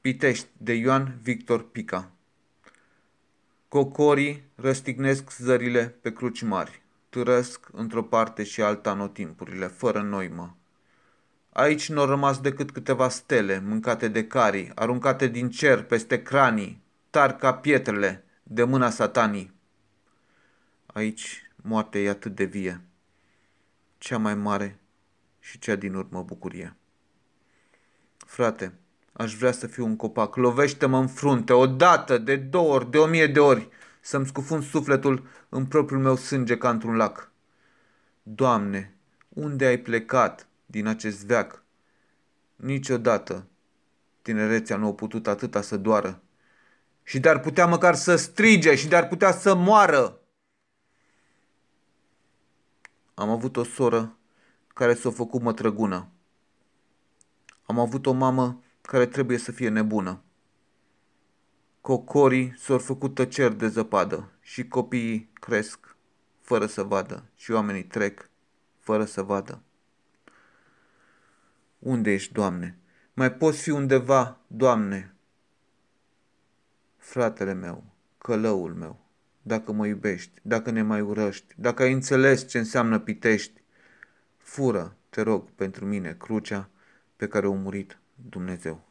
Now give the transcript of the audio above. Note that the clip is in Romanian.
Pitești de Ioan Victor Pica Cocorii răstignesc zările pe cruci mari, târăsc într-o parte și alta notimpurile, fără noimă. Aici n-au rămas decât câteva stele, mâncate de carii, aruncate din cer peste cranii, tar ca pietrele, de mâna satanii. Aici moartea e atât de vie, cea mai mare și cea din urmă bucurie. Frate, Aș vrea să fiu un copac. Lovește-mă în frunte, o dată, de două ori, de o mie de ori, să-mi scufund sufletul în propriul meu sânge ca într-un lac. Doamne, unde ai plecat din acest veac? Niciodată tinerețea nu a putut atâta să doară. Și de-ar putea măcar să strige și de-ar putea să moară. Am avut o soră care s-a făcut mătrăgună. Am avut o mamă care trebuie să fie nebună. Cocorii s-au făcut tăceri de zăpadă și copiii cresc fără să vadă și oamenii trec fără să vadă. Unde ești, Doamne? Mai poți fi undeva, Doamne? Fratele meu, călăul meu, dacă mă iubești, dacă ne mai urăști, dacă ai înțeles ce înseamnă pitești, fură, te rog, pentru mine crucea pe care o murit. Dumnezeu.